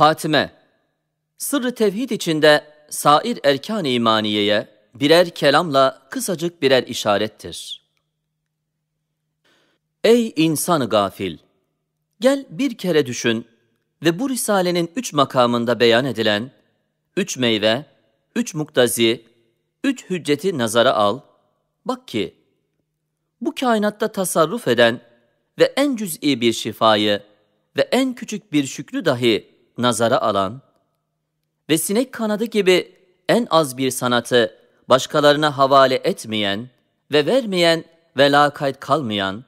Hatime Sırrı tevhid içinde sair erkan imaniyeye birer kelamla kısacık birer işarettir. Ey insan gafil! Gel bir kere düşün ve bu risalenin üç makamında beyan edilen üç meyve, üç muktazi, üç hücceti nazara al. Bak ki bu kainatta tasarruf eden ve en cüz'i bir şifayı ve en küçük bir şükrü dahi nazara alan ve sinek kanadı gibi en az bir sanatı başkalarına havale etmeyen ve vermeyen ve lakayt kalmayan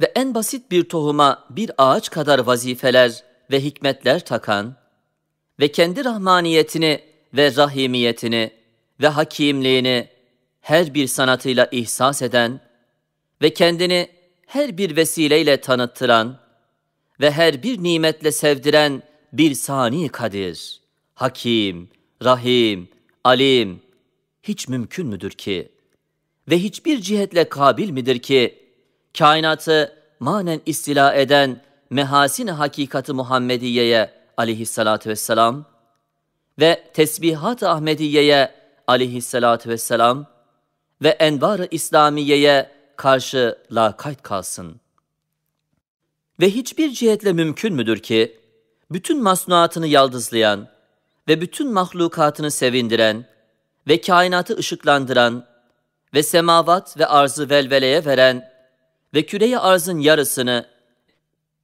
ve en basit bir tohuma bir ağaç kadar vazifeler ve hikmetler takan ve kendi rahmaniyetini ve rahimiyetini ve hakimliğini her bir sanatıyla ihsas eden ve kendini her bir vesileyle tanıttıran ve her bir nimetle sevdiren bir sani kadir, hakim, rahim, alim hiç mümkün müdür ki ve hiçbir cihetle kabil midir ki kainatı manen istila eden mehasin hakikati Muhammediye'ye aleyhissalatü vesselam ve tesbihat Ahmediye'ye aleyhissalatü vesselam ve envar-ı İslamiye'ye karşı lakayt kalsın. Ve hiçbir cihetle mümkün müdür ki, bütün masnuatını yaldızlayan ve bütün mahlukatını sevindiren ve kainatı ışıklandıran ve semavat ve arzı velveleye veren ve küreyi arzın yarısını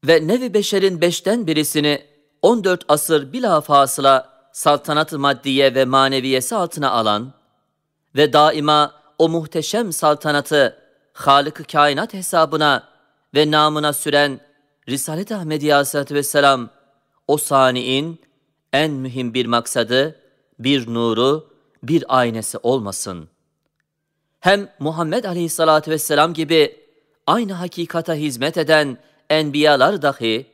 ve nevi beşerin beşten birisini 14 asır bilafasıla saltanat maddiye ve maneviyesi altına alan ve daima o muhteşem saltanatı halık kainat hesabına ve namına süren Risalet-i Ahmedi Aleyhisselatü Vesselam o saniin en mühim bir maksadı, bir nuru, bir aynesi olmasın. Hem Muhammed Aleyhisselatü Vesselam gibi aynı hakikata hizmet eden enbiyalar dahi,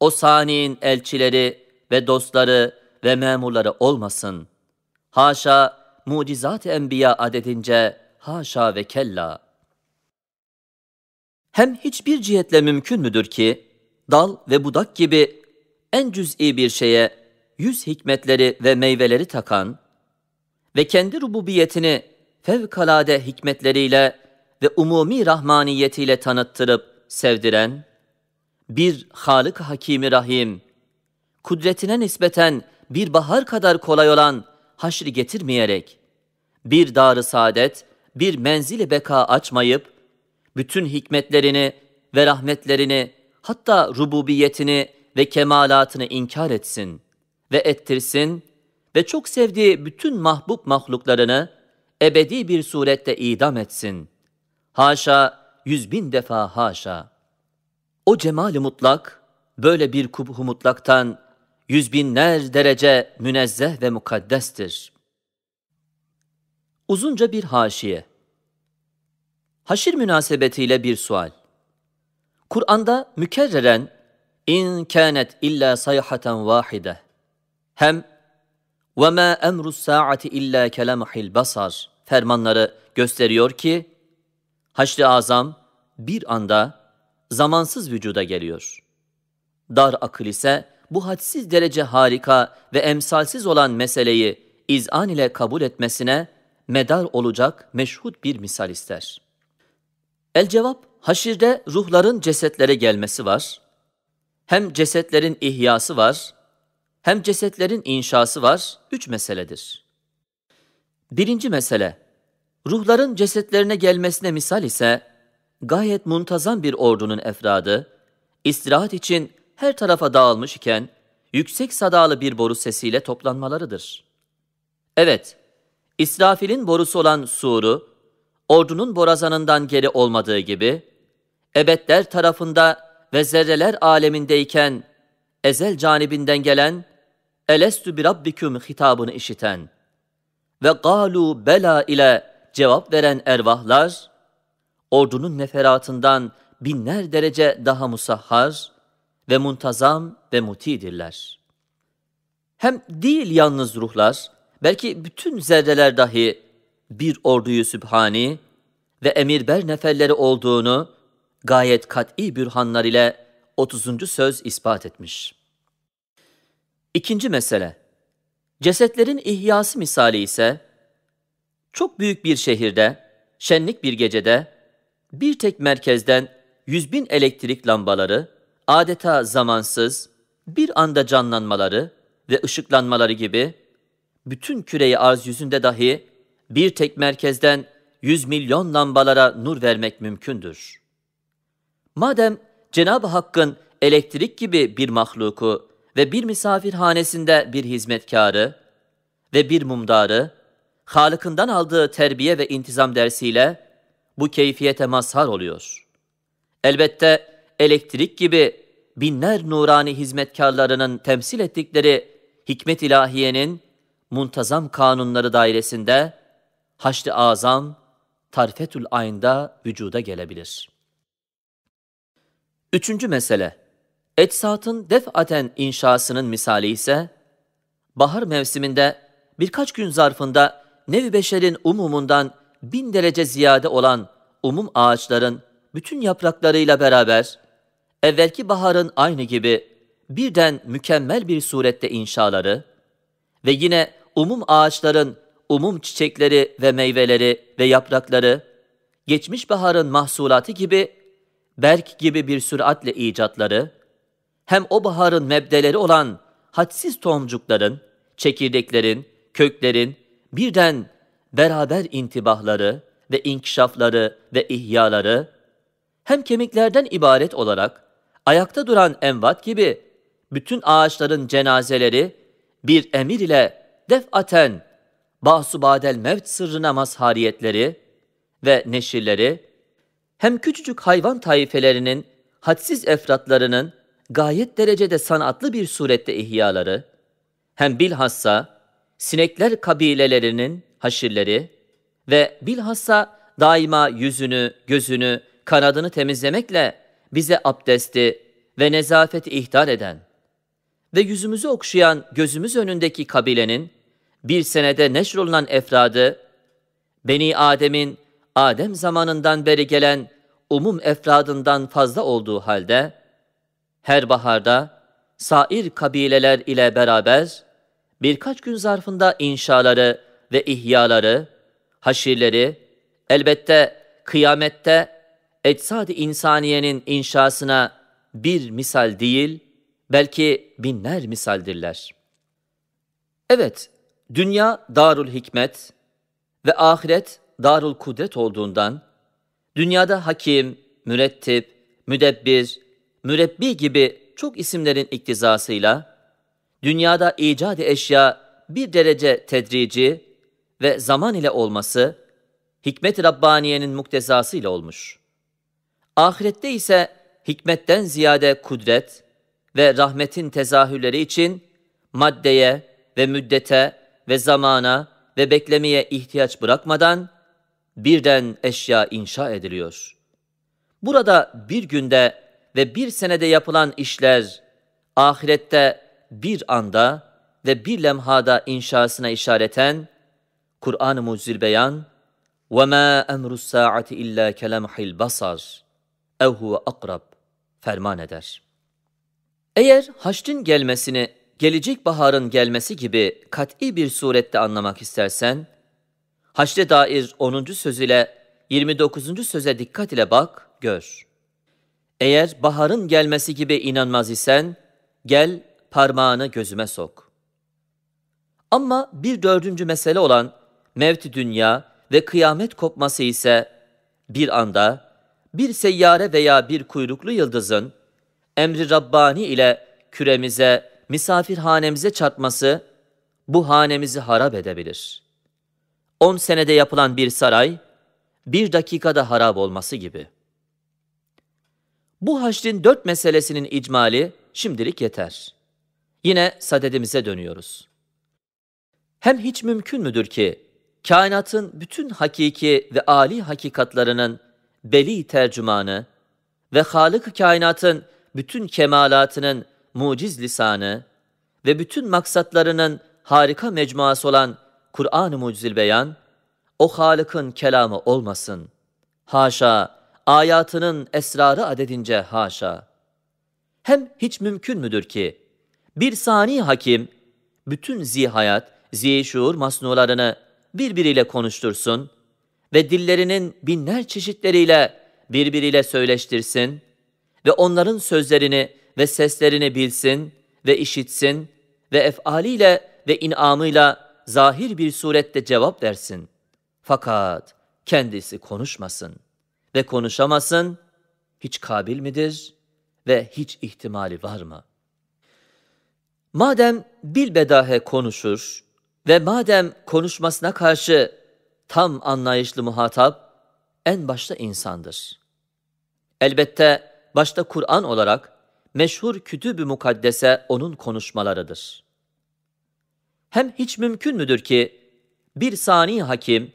o saniin elçileri ve dostları ve memurları olmasın. Haşa, mucizat-ı enbiya adedince haşa ve kella. Hem hiçbir cihetle mümkün müdür ki, dal ve budak gibi en cüz'i bir şeye yüz hikmetleri ve meyveleri takan ve kendi rububiyetini fevkalade hikmetleriyle ve umumi rahmaniyetiyle tanıttırıp sevdiren bir Halık Hakimi Rahim, kudretine nispeten bir bahar kadar kolay olan haşri getirmeyerek, bir darı saadet, bir menzili beka açmayıp, bütün hikmetlerini ve rahmetlerini, hatta rububiyetini ve kemalatını inkar etsin ve ettirsin ve çok sevdiği bütün mahbub mahluklarını ebedi bir surette idam etsin. Haşa, yüz bin defa haşa. O cemali mutlak, böyle bir kubhu mutlaktan yüz binler derece münezzeh ve mukaddestir. Uzunca bir haşiye. Haşir münasebetiyle bir sual. Kur'an'da mükerreren in kanet illa sayhaten vahide hem ve ma emru saati illa kelamhil basar fermanları gösteriyor ki Haçlı Azam bir anda zamansız vücuda geliyor. Dar akıl ise bu hadsiz derece harika ve emsalsiz olan meseleyi izan ile kabul etmesine medar olacak meşhut bir misal ister. El cevap, haşirde ruhların cesetlere gelmesi var hem cesetlerin ihyası var, hem cesetlerin inşası var, üç meseledir. Birinci mesele, ruhların cesetlerine gelmesine misal ise, gayet muntazam bir ordunun efradı, istirahat için her tarafa dağılmış iken, yüksek sadalı bir boru sesiyle toplanmalarıdır. Evet, İsrafil'in borusu olan suru, ordunun borazanından geri olmadığı gibi, ebedler tarafında ve zerreler alemindeyken ezel canibinden gelen Elestü bi rabbiküm hitabını işiten ve galu bela ile cevap veren ervahlar ordunun neferatından binler derece daha musahhar ve muntazam ve mutidirler. Hem değil yalnız ruhlar, belki bütün zerreler dahi bir orduyu sübhani ve emirber neferleri olduğunu gayet kat'i bürhanlar ile 30. söz ispat etmiş. İkinci mesele, cesetlerin ihyası misali ise, çok büyük bir şehirde, şenlik bir gecede, bir tek merkezden yüz bin elektrik lambaları, adeta zamansız, bir anda canlanmaları ve ışıklanmaları gibi, bütün küreyi arz yüzünde dahi bir tek merkezden yüz milyon lambalara nur vermek mümkündür.'' Madem Cenab-ı Hakk'ın elektrik gibi bir mahluku ve bir misafirhanesinde bir hizmetkarı ve bir mumdarı, Halık'ından aldığı terbiye ve intizam dersiyle bu keyfiyete mazhar oluyor. Elbette elektrik gibi binler nurani hizmetkarlarının temsil ettikleri hikmet ilahiyenin muntazam kanunları dairesinde Haçlı Azam, Tarfetül Ayn'da vücuda gelebilir.'' Üçüncü mesele, etsatın defaten inşasının misali ise, bahar mevsiminde birkaç gün zarfında nev beşerin umumundan bin derece ziyade olan umum ağaçların bütün yapraklarıyla beraber, evvelki baharın aynı gibi birden mükemmel bir surette inşaları ve yine umum ağaçların umum çiçekleri ve meyveleri ve yaprakları, geçmiş baharın mahsulatı gibi Berk gibi bir süratle icatları, hem o baharın mebdeleri olan hadsiz tohumcukların, çekirdeklerin, köklerin birden beraber intibahları ve inkişafları ve ihyaları, hem kemiklerden ibaret olarak ayakta duran envat gibi bütün ağaçların cenazeleri bir emir ile defaten bahsubadel mevt sırrına mazhariyetleri ve neşirleri hem küçücük hayvan taifelerinin hadsiz efratlarının gayet derecede sanatlı bir surette ihyaları, hem bilhassa sinekler kabilelerinin haşirleri ve bilhassa daima yüzünü, gözünü, kanadını temizlemekle bize abdesti ve nezafeti ihtar eden ve yüzümüzü okşayan gözümüz önündeki kabilenin bir senede neşrolunan efradı, Beni Adem'in Adem zamanından beri gelen umum efradından fazla olduğu halde, her baharda sair kabileler ile beraber birkaç gün zarfında inşaları ve ihyaları, haşirleri, elbette kıyamette eczad-ı insaniyenin inşasına bir misal değil, belki binler misaldirler. Evet, dünya darul hikmet ve ahiret darul kudret olduğundan, dünyada hakim, mürettip, müdebbir, mürebbi gibi çok isimlerin iktizasıyla, dünyada icat eşya bir derece tedrici ve zaman ile olması, hikmet-i Rabbaniye'nin muktezasıyla olmuş. Ahirette ise hikmetten ziyade kudret ve rahmetin tezahürleri için maddeye ve müddete ve zamana ve beklemeye ihtiyaç bırakmadan, birden eşya inşa ediliyor. Burada bir günde ve bir senede yapılan işler ahirette bir anda ve bir lemhada inşasına işareten Kur'an-ı Mucizül Beyan وَمَا أَمْرُ السَّاعَةِ اِلَّا كَلَمْحِ الْبَصَرِ اَوْ هُوَ اَقْرَبْ ferman eder. Eğer haşrin gelmesini gelecek baharın gelmesi gibi kat'i bir surette anlamak istersen, Haşre dair 10. söz ile 29. söze dikkat ile bak, gör. Eğer baharın gelmesi gibi inanmaz isen, gel parmağını gözüme sok. Ama bir dördüncü mesele olan mevt dünya ve kıyamet kopması ise bir anda bir seyyare veya bir kuyruklu yıldızın emri Rabbani ile küremize, misafirhanemize çarpması bu hanemizi harap edebilir.'' on senede yapılan bir saray, bir dakikada harap olması gibi. Bu haşrin dört meselesinin icmali şimdilik yeter. Yine sadedimize dönüyoruz. Hem hiç mümkün müdür ki, kainatın bütün hakiki ve âli hakikatlarının beli tercümanı ve halık kainatın bütün kemalatının muciz lisanı ve bütün maksatlarının harika mecmuası olan Kur'an-ı Mucizül Beyan, o Halık'ın kelamı olmasın. Haşa, ayatının esrarı adedince haşa. Hem hiç mümkün müdür ki, bir sani hakim, bütün zihayat, zişuur masnularını birbiriyle konuştursun ve dillerinin binler çeşitleriyle birbiriyle söyleştirsin ve onların sözlerini ve seslerini bilsin ve işitsin ve efaliyle ve inamıyla zahir bir surette cevap versin. Fakat kendisi konuşmasın ve konuşamasın hiç kabil midir ve hiç ihtimali var mı? Madem bilbedahe konuşur ve madem konuşmasına karşı tam anlayışlı muhatap en başta insandır. Elbette başta Kur'an olarak meşhur kütüb-ü mukaddese onun konuşmalarıdır. Hem hiç mümkün müdür ki bir sani hakim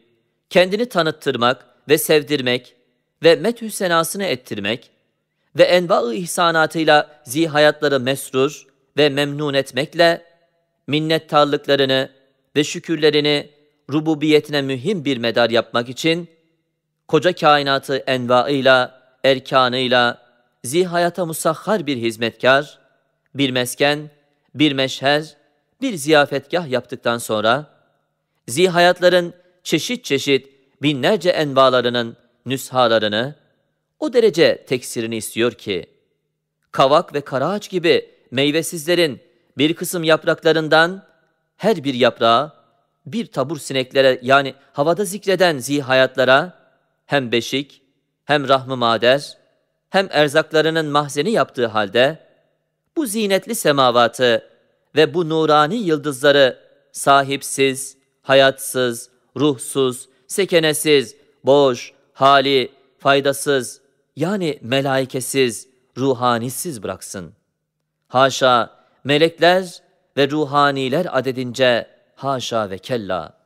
kendini tanıttırmak ve sevdirmek ve methü senasını ettirmek ve enva-ı ihsanatıyla zihayatları mesrur ve memnun etmekle minnettarlıklarını ve şükürlerini rububiyetine mühim bir medar yapmak için koca kainatı envaıyla, erkanıyla zihayata musahhar bir hizmetkar, bir mesken, bir meşher bir ziyafetgah yaptıktan sonra zihayatların çeşit çeşit binlerce envalarının nüshalarını o derece teksirini istiyor ki kavak ve karaağaç gibi meyvesizlerin bir kısım yapraklarından her bir yaprağı bir tabur sineklere yani havada zikreden zihayatlara hem beşik hem rahmı mader hem erzaklarının mahzeni yaptığı halde bu zinetli semavatı ve bu nurani yıldızları sahipsiz, hayatsız, ruhsuz, sekenesiz, boş, hali, faydasız yani melaikesiz, ruhanisiz bıraksın. Haşa, melekler ve ruhaniler adedince haşa ve kella.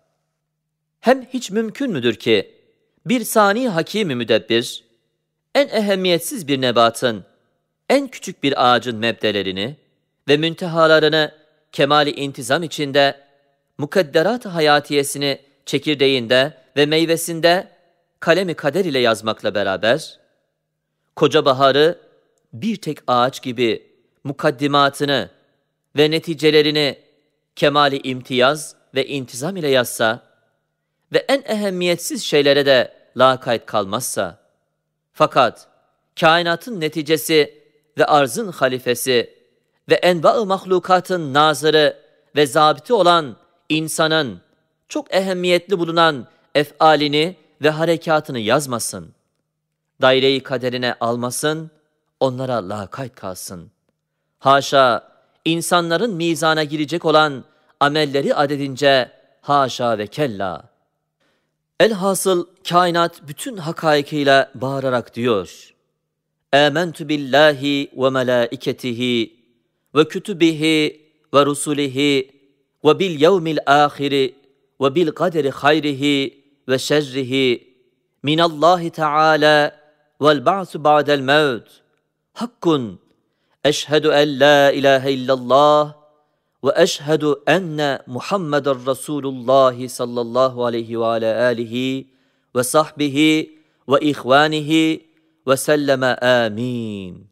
Hem hiç mümkün müdür ki bir sani hakimi müdebbir, en ehemmiyetsiz bir nebatın, en küçük bir ağacın mebdelerini ve müntehalarını kemali intizam içinde, mukadderat hayatiyesini çekirdeğinde ve meyvesinde kalemi kader ile yazmakla beraber, koca baharı bir tek ağaç gibi mukaddimatını ve neticelerini kemali imtiyaz ve intizam ile yazsa ve en ehemmiyetsiz şeylere de lakayt kalmazsa, fakat kainatın neticesi ve arzın halifesi ve enva-ı mahlukatın nazırı ve zabiti olan insanın çok ehemmiyetli bulunan efalini ve harekatını yazmasın. Daireyi kaderine almasın, onlara lakayt kalsın. Haşa, insanların mizana girecek olan amelleri adedince haşa ve kella. Elhasıl kainat bütün hakaikiyle bağırarak diyor. Âmentü billahi ve melâiketihi وكتبه ورسله وباليوم الآخر وبالقدر خيره وشره من الله تعالى والبعث بعد الموت حق أشهد أن لا إله إلا الله وأشهد أن محمد رسول الله صلى الله عليه وعلى آله وصحبه وإخوانه وسلم آمين